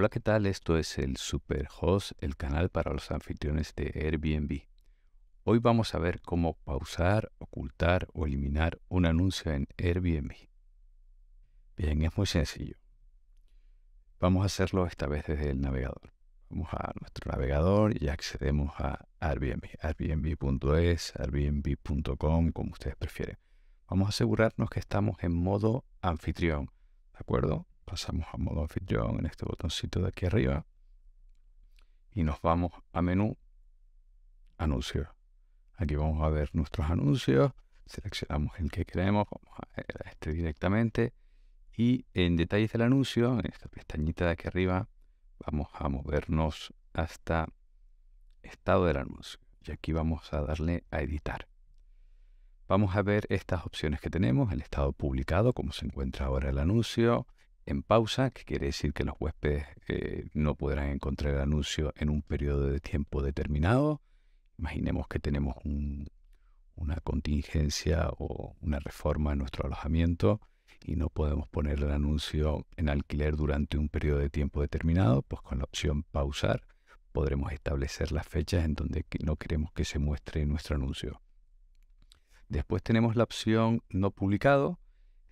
Hola, ¿qué tal? Esto es el Superhost, el canal para los anfitriones de Airbnb. Hoy vamos a ver cómo pausar, ocultar o eliminar un anuncio en Airbnb. Bien, es muy sencillo. Vamos a hacerlo esta vez desde el navegador. Vamos a nuestro navegador y accedemos a Airbnb, airbnb.es, airbnb.com, como ustedes prefieren. Vamos a asegurarnos que estamos en modo anfitrión, ¿de acuerdo? pasamos a modo anfitrión en este botoncito de aquí arriba y nos vamos a menú anuncios. Aquí vamos a ver nuestros anuncios, seleccionamos el que queremos, vamos a ver este directamente y en detalles del anuncio, en esta pestañita de aquí arriba, vamos a movernos hasta estado del anuncio y aquí vamos a darle a editar. Vamos a ver estas opciones que tenemos, el estado publicado, como se encuentra ahora el anuncio, en pausa, que quiere decir que los huéspedes eh, no podrán encontrar el anuncio en un periodo de tiempo determinado. Imaginemos que tenemos una contingencia o una reforma en nuestro alojamiento y no podemos poner el anuncio en alquiler durante un periodo de tiempo determinado, pues con la opción pausar podremos establecer las fechas en donde no queremos que se muestre nuestro anuncio. Después tenemos la opción no publicado,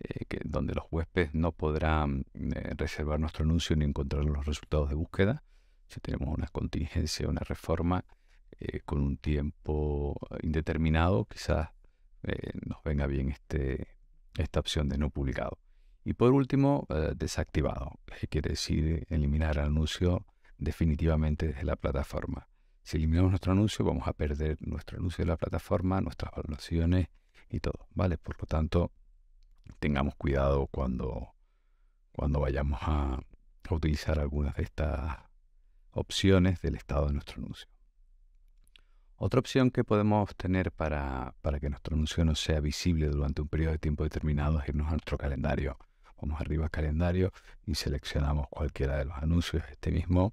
eh, donde los huéspedes no podrán eh, reservar nuestro anuncio ni encontrar los resultados de búsqueda. Si tenemos una contingencia, una reforma eh, con un tiempo indeterminado, quizás nos venga bien este, esta opción de no publicado. Y por último, desactivado, que quiere decir eliminar el anuncio definitivamente desde la plataforma. Si eliminamos nuestro anuncio, vamos a perder nuestro anuncio de la plataforma, nuestras valoraciones y todo, ¿vale? Por lo tanto, tengamos cuidado cuando, cuando vayamos a, utilizar algunas de estas opciones del estado de nuestro anuncio. Otra opción que podemos tener para, que nuestro anuncio no sea visible durante un periodo de tiempo determinado es irnos a nuestro calendario. Vamos arriba a calendario y seleccionamos cualquiera de los anuncios, este mismo,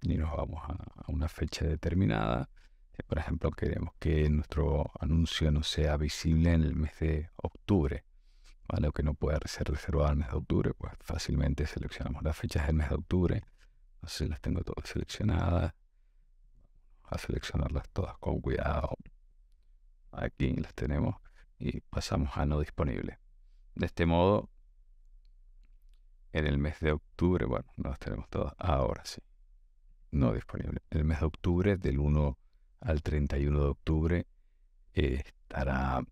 y nos vamos a una fecha determinada. Por ejemplo, queremos que nuestro anuncio no sea visible en el mes de octubre lo que no puede ser reservado al mes de octubre, pues fácilmente seleccionamos las fechas del mes de octubre. Así las tengo todas seleccionadas. A seleccionarlas todas con cuidado. Aquí las tenemos y pasamos a no disponible. De este modo, en el mes de octubre, bueno, no las tenemos todas, ahora sí, no disponible. En el mes de octubre, del 1 al 31 de octubre, eh, estará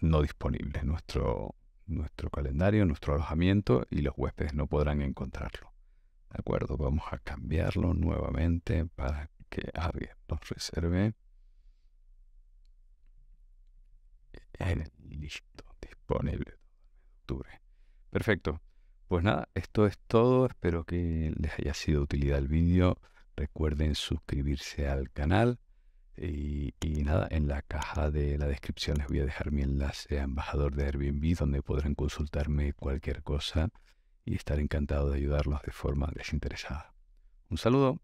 no disponible. Nuestro, nuestro calendario, nuestro alojamiento y los huéspedes no podrán encontrarlo. ¿De acuerdo? Vamos a cambiarlo nuevamente para que alguien nos reserve. listo, disponible octubre. Perfecto. Pues nada, esto es todo. Espero que les haya sido de utilidad el vídeo. Recuerden suscribirse al canal. Y, nada, en la caja de la descripción les voy a dejar mi enlace a embajador de Airbnb, donde podrán consultarme cualquier cosa y estar encantado de ayudarlos de forma desinteresada. Un saludo.